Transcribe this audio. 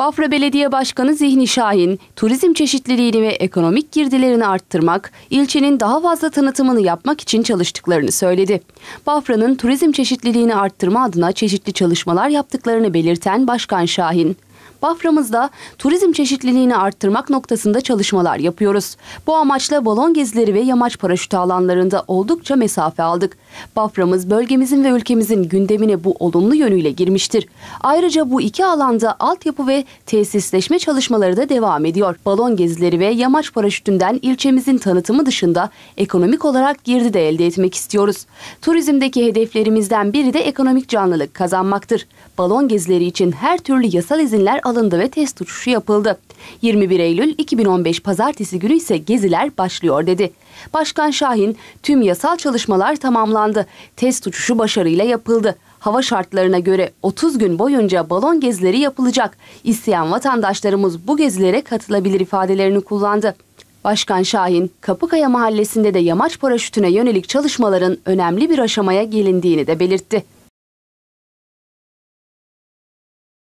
Bafra Belediye Başkanı Zihni Şahin, turizm çeşitliliğini ve ekonomik girdilerini arttırmak, ilçenin daha fazla tanıtımını yapmak için çalıştıklarını söyledi. Bafra'nın turizm çeşitliliğini arttırma adına çeşitli çalışmalar yaptıklarını belirten Başkan Şahin, Bafra'mızda turizm çeşitliliğini arttırmak noktasında çalışmalar yapıyoruz. Bu amaçla balon gezileri ve yamaç paraşütü alanlarında oldukça mesafe aldık. Bafra'mız bölgemizin ve ülkemizin gündemine bu olumlu yönüyle girmiştir. Ayrıca bu iki alanda altyapı ve tesisleşme çalışmaları da devam ediyor. Balon gezileri ve yamaç paraşütünden ilçemizin tanıtımı dışında ekonomik olarak girdi de elde etmek istiyoruz. Turizmdeki hedeflerimizden biri de ekonomik canlılık kazanmaktır. Balon gezileri için her türlü yasal izinler alındı ve test uçuşu yapıldı. 21 Eylül 2015 pazartesi günü ise geziler başlıyor dedi. Başkan Şahin tüm yasal çalışmalar tamamlandı. Test uçuşu başarıyla yapıldı. Hava şartlarına göre 30 gün boyunca balon gezileri yapılacak. İsteyen vatandaşlarımız bu gezilere katılabilir ifadelerini kullandı. Başkan Şahin, Kapıkaya Mahallesi'nde de yamaç paraşütüne yönelik çalışmaların önemli bir aşamaya gelindiğini de belirtti.